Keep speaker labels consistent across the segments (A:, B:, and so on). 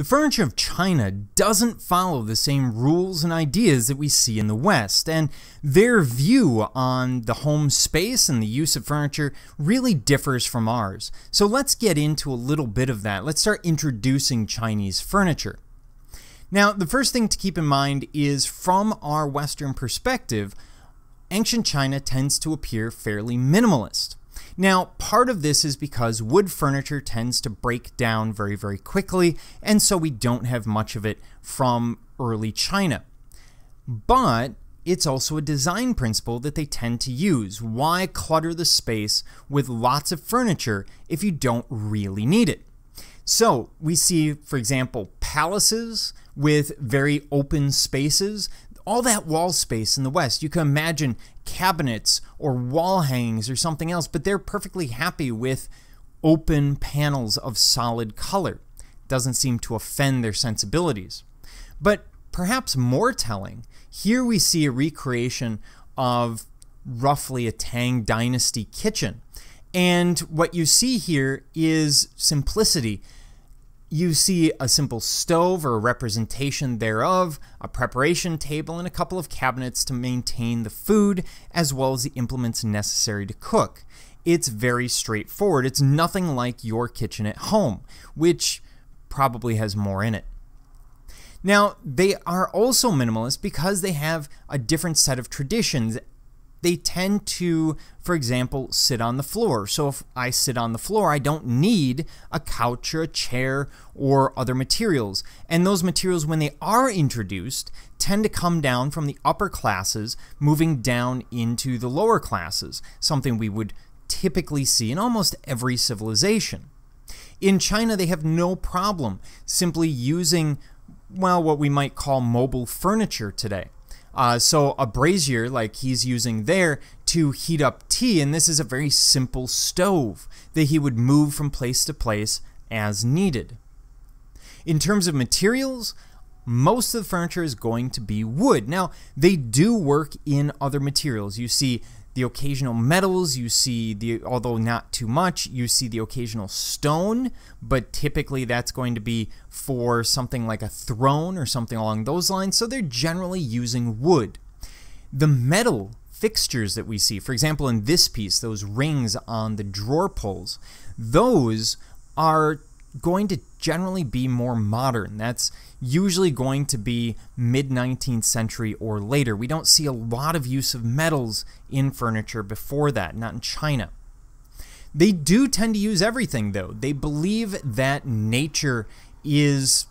A: The furniture of China doesn't follow the same rules and ideas that we see in the West, and their view on the home space and the use of furniture really differs from ours. So let's get into a little bit of that. Let's start introducing Chinese furniture. Now, the first thing to keep in mind is from our Western perspective, ancient China tends to appear fairly minimalist. Now, part of this is because wood furniture tends to break down very, very quickly, and so we don't have much of it from early China. But it's also a design principle that they tend to use. Why clutter the space with lots of furniture if you don't really need it? So we see, for example, palaces with very open spaces, all that wall space in the West. You can imagine cabinets or wall hangings or something else, but they're perfectly happy with open panels of solid color. It doesn't seem to offend their sensibilities. But perhaps more telling, here we see a recreation of roughly a Tang Dynasty kitchen. And what you see here is simplicity you see a simple stove or a representation thereof, a preparation table, and a couple of cabinets to maintain the food, as well as the implements necessary to cook. It's very straightforward. It's nothing like your kitchen at home, which probably has more in it. Now, they are also minimalist because they have a different set of traditions they tend to, for example, sit on the floor. So if I sit on the floor, I don't need a couch or a chair or other materials. And those materials, when they are introduced, tend to come down from the upper classes, moving down into the lower classes, something we would typically see in almost every civilization. In China, they have no problem simply using, well, what we might call mobile furniture today. Uh, so a brazier like he's using there to heat up tea, and this is a very simple stove that he would move from place to place as needed. In terms of materials, most of the furniture is going to be wood. Now, they do work in other materials. You see the occasional metals, you see the although not too much, you see the occasional stone, but typically that's going to be for something like a throne or something along those lines, so they're generally using wood. The metal fixtures that we see, for example in this piece, those rings on the drawer pulls, those are going to generally be more modern. That's usually going to be mid 19th century or later. We don't see a lot of use of metals in furniture before that, not in China. They do tend to use everything, though. They believe that nature is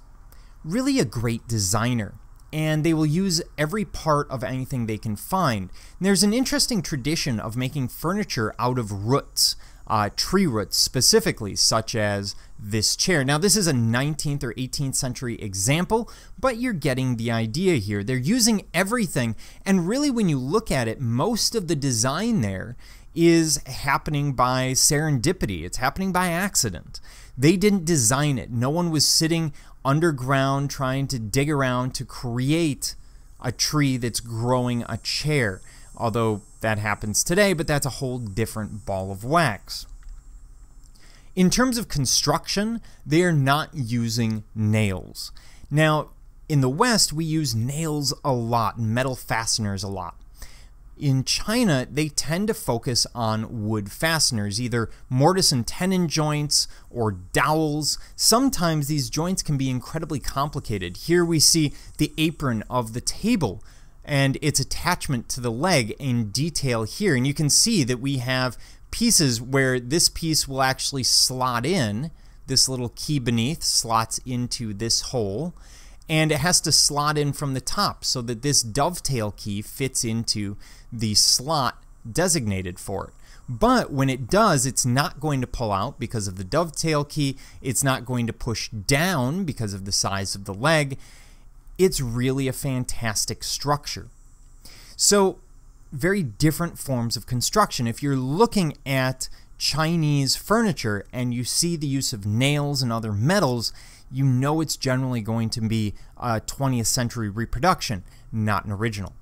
A: really a great designer, and they will use every part of anything they can find. And there's an interesting tradition of making furniture out of roots uh, tree roots specifically, such as this chair. Now, this is a 19th or 18th century example, but you're getting the idea here. They're using everything, and really, when you look at it, most of the design there is happening by serendipity, it's happening by accident. They didn't design it, no one was sitting underground trying to dig around to create a tree that's growing a chair although that happens today, but that's a whole different ball of wax. In terms of construction, they are not using nails. Now, in the West, we use nails a lot, metal fasteners a lot. In China, they tend to focus on wood fasteners, either mortise and tenon joints or dowels. Sometimes these joints can be incredibly complicated. Here we see the apron of the table and its attachment to the leg in detail here. And you can see that we have pieces where this piece will actually slot in. This little key beneath slots into this hole and it has to slot in from the top so that this dovetail key fits into the slot designated for it. But when it does, it's not going to pull out because of the dovetail key. It's not going to push down because of the size of the leg it's really a fantastic structure. So, very different forms of construction. If you're looking at Chinese furniture and you see the use of nails and other metals, you know it's generally going to be a 20th century reproduction, not an original.